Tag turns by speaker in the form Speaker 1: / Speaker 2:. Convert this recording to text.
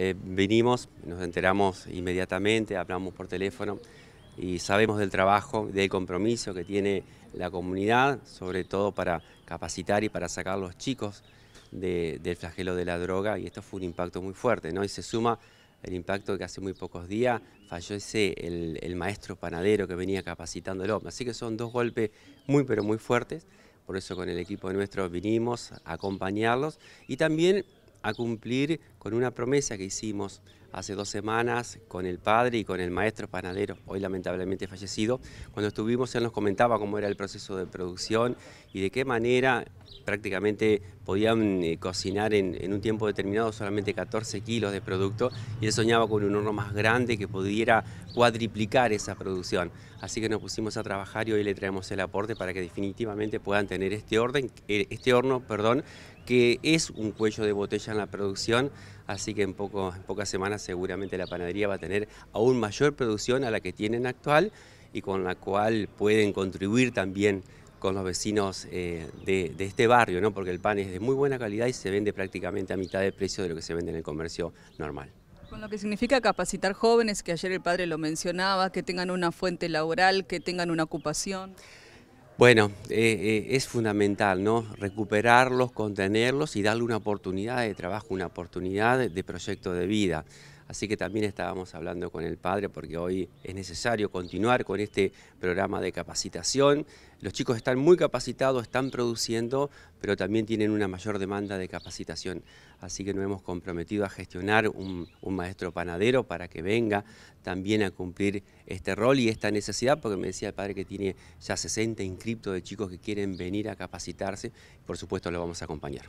Speaker 1: Eh, vinimos, nos enteramos inmediatamente, hablamos por teléfono y sabemos del trabajo, del compromiso que tiene la comunidad, sobre todo para capacitar y para sacar a los chicos del flagelo de la droga y esto fue un impacto muy fuerte, ¿no? Y se suma el impacto que hace muy pocos días fallece el, maestro panadero que venía capacitando el hombre Así que son dos golpes muy pero muy fuertes, por eso con el equipo nuestro vinimos a acompañarlos y también a cumplir con una promesa que hicimos hace dos semanas con el padre y con el maestro panadero, hoy lamentablemente fallecido. Cuando estuvimos él nos comentaba cómo era el proceso de producción y de qué manera prácticamente podían eh, cocinar en, un tiempo determinado solamente 14 kilos de producto y él soñaba con un horno más grande que pudiera cuadriplicar esa producción. Así que nos pusimos a trabajar y hoy le traemos el aporte para que definitivamente puedan tener este, orden, eh, este horno perdón, que es un cuello de botella en la producción así que en, en pocas semanas seguramente la panadería va a tener aún mayor producción a la que tienen actual y con la cual pueden contribuir también con los vecinos eh, de, este barrio, ¿no? porque el pan es de muy buena calidad y se vende prácticamente a mitad de precio de lo que se vende en el comercio normal.
Speaker 2: Con lo que significa capacitar jóvenes, que ayer el padre lo mencionaba, que tengan una fuente laboral, que tengan una ocupación.
Speaker 1: Bueno, eh, eh, es fundamental, ¿no? Recuperarlos, contenerlos y darle una oportunidad de trabajo, una oportunidad de proyecto de vida. Así que también estábamos hablando con el padre porque hoy es necesario continuar con este programa de capacitación. Los chicos están muy capacitados, están produciendo, pero también tienen una mayor demanda de capacitación. Así que nos hemos comprometido a gestionar un, maestro panadero para que venga también a cumplir este rol y esta necesidad, porque me decía el padre que tiene ya 60 inscriptos de chicos que quieren venir a capacitarse.
Speaker 2: Por supuesto, lo vamos a acompañar.